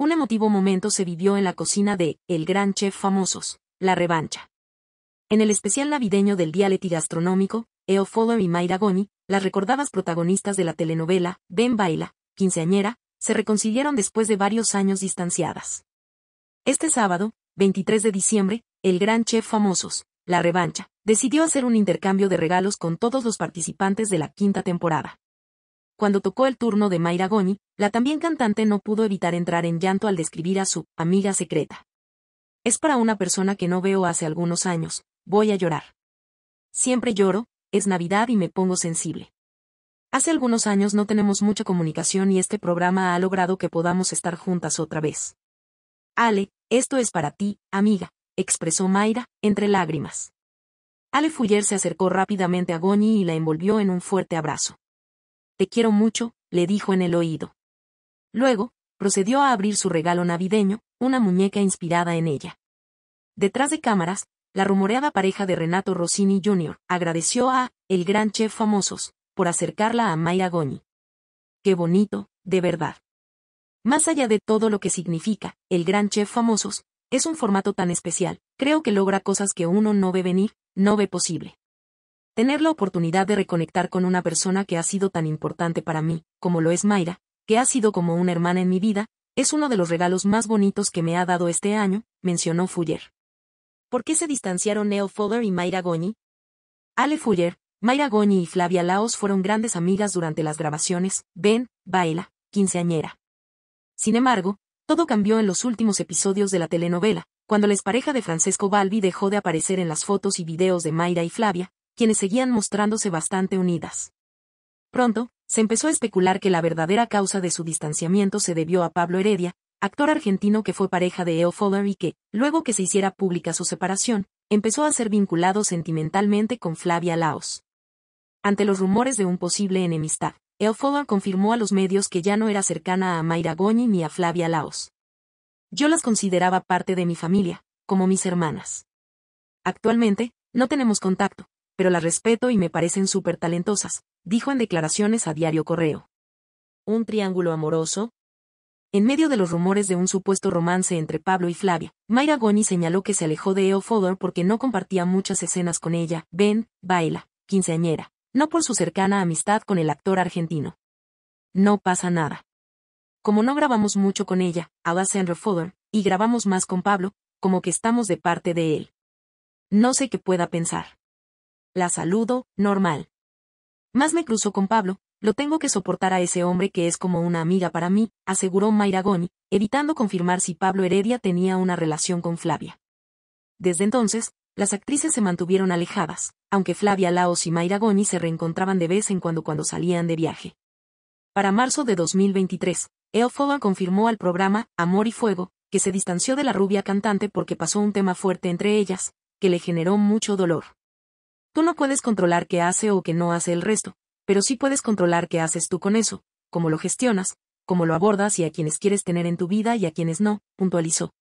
Un emotivo momento se vivió en la cocina de El Gran Chef Famosos, La Revancha. En el especial navideño del Dialeti Gastronómico, Eo y Mayra Goni, las recordadas protagonistas de la telenovela Ben Baila, quinceañera, se reconciliaron después de varios años distanciadas. Este sábado, 23 de diciembre, el gran chef famosos, La Revancha, decidió hacer un intercambio de regalos con todos los participantes de la quinta temporada. Cuando tocó el turno de Mayra Goñi, la también cantante no pudo evitar entrar en llanto al describir a su amiga secreta. Es para una persona que no veo hace algunos años, voy a llorar. Siempre lloro, es Navidad y me pongo sensible. Hace algunos años no tenemos mucha comunicación y este programa ha logrado que podamos estar juntas otra vez. Ale, esto es para ti, amiga, expresó Mayra, entre lágrimas. Ale Fuller se acercó rápidamente a Goñi y la envolvió en un fuerte abrazo. Te quiero mucho, le dijo en el oído. Luego, procedió a abrir su regalo navideño, una muñeca inspirada en ella. Detrás de cámaras, la rumoreada pareja de Renato Rossini Jr. agradeció a El Gran Chef Famosos por acercarla a Maya Goñi. Qué bonito, de verdad. Más allá de todo lo que significa, El Gran Chef Famosos, es un formato tan especial, creo que logra cosas que uno no ve venir, no ve posible. Tener la oportunidad de reconectar con una persona que ha sido tan importante para mí, como lo es Mayra, que ha sido como una hermana en mi vida, es uno de los regalos más bonitos que me ha dado este año, mencionó Fuller. ¿Por qué se distanciaron Neil Fuller y Mayra Goñi? Ale Fuller, Mayra Goñi y Flavia Laos fueron grandes amigas durante las grabaciones, Ben, Baila, Quinceañera. Sin embargo, todo cambió en los últimos episodios de la telenovela, cuando la expareja de Francesco Balbi dejó de aparecer en las fotos y videos de Mayra y Flavia, quienes seguían mostrándose bastante unidas. Pronto, se empezó a especular que la verdadera causa de su distanciamiento se debió a Pablo Heredia, actor argentino que fue pareja de Eo Fuller y que, luego que se hiciera pública su separación, empezó a ser vinculado sentimentalmente con Flavia Laos. Ante los rumores de un posible enemistad, Eo Fuller confirmó a los medios que ya no era cercana a Mayra Goñi ni a Flavia Laos. Yo las consideraba parte de mi familia, como mis hermanas. Actualmente, no tenemos contacto, pero la respeto y me parecen súper talentosas, dijo en declaraciones a Diario Correo. ¿Un triángulo amoroso? En medio de los rumores de un supuesto romance entre Pablo y Flavia, Mayra Goni señaló que se alejó de Eo Fodor porque no compartía muchas escenas con ella, Ven, baila, quinceañera, no por su cercana amistad con el actor argentino. No pasa nada. Como no grabamos mucho con ella, la Sandra Fodor, y grabamos más con Pablo, como que estamos de parte de él. No sé qué pueda pensar la saludo, normal. Más me cruzo con Pablo, lo tengo que soportar a ese hombre que es como una amiga para mí, aseguró Mayra evitando confirmar si Pablo Heredia tenía una relación con Flavia. Desde entonces, las actrices se mantuvieron alejadas, aunque Flavia Laos y Mayra se reencontraban de vez en cuando cuando salían de viaje. Para marzo de 2023, Eofoga confirmó al programa Amor y Fuego, que se distanció de la rubia cantante porque pasó un tema fuerte entre ellas, que le generó mucho dolor. Tú no puedes controlar qué hace o qué no hace el resto, pero sí puedes controlar qué haces tú con eso, cómo lo gestionas, cómo lo abordas y a quienes quieres tener en tu vida y a quienes no, puntualizó.